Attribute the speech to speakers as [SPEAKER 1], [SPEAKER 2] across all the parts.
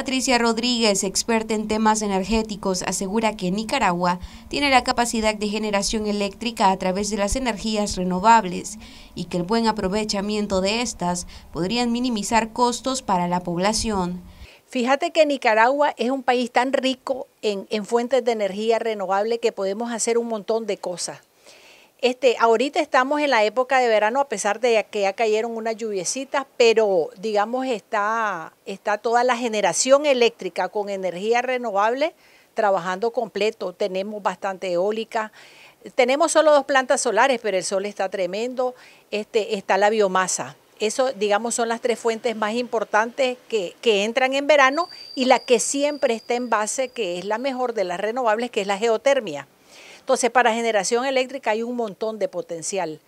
[SPEAKER 1] Patricia Rodríguez, experta en temas energéticos, asegura que Nicaragua tiene la capacidad de generación eléctrica a través de las energías renovables y que el buen aprovechamiento de estas podrían minimizar costos para la población.
[SPEAKER 2] Fíjate que Nicaragua es un país tan rico en, en fuentes de energía renovable que podemos hacer un montón de cosas este, ahorita estamos en la época de verano, a pesar de que ya cayeron unas lluviecitas, pero digamos está, está toda la generación eléctrica con energía renovable trabajando completo. Tenemos bastante eólica, tenemos solo dos plantas solares, pero el sol está tremendo, este, está la biomasa. Eso, digamos, son las tres fuentes más importantes que entran en verano y la que siempre está en base, que es la mejor de las renovables, que es la geotermia. Entonces, para generación eléctrica hay un montón de potencial,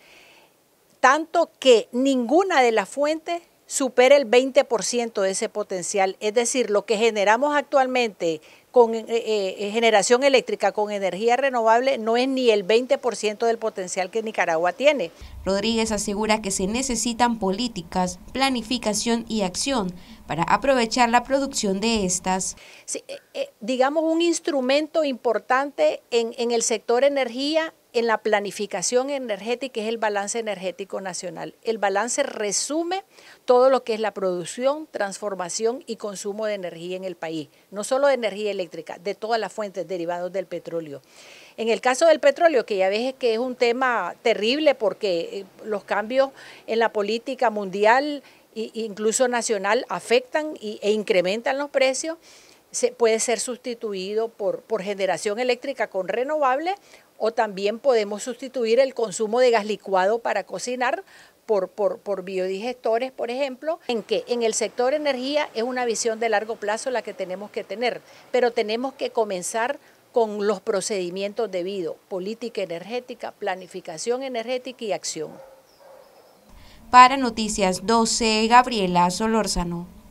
[SPEAKER 2] tanto que ninguna de las fuentes supera el 20% de ese potencial. Es decir, lo que generamos actualmente con eh, eh, generación eléctrica, con energía renovable, no es ni el 20% del potencial que Nicaragua tiene.
[SPEAKER 1] Rodríguez asegura que se necesitan políticas, planificación y acción para aprovechar la
[SPEAKER 2] producción de estas. Eh, digamos un instrumento importante en el sector energía en la planificación energética es el balance energético nacional. El balance resume todo lo que es la producción, transformación y consumo de energía en el país, no solo de energía eléctrica, de todas las fuentes derivadas del petróleo. En el caso del petróleo, que ya ves que es un tema terrible porque eh, los cambios en la política mundial e incluso nacional afectan e incrementan los precios, se puede ser sustituido por, por generación eléctrica con renovable o también podemos sustituir el consumo de gas licuado para cocinar por, por, biodigestores, por ejemplo, en que en el sector energía es una visión de largo plazo la que tenemos que tener, pero tenemos que comenzar con los procedimientos debidos, política energética, planificación energética y acción.
[SPEAKER 1] Para Noticias 12, Gabriela Solórzano.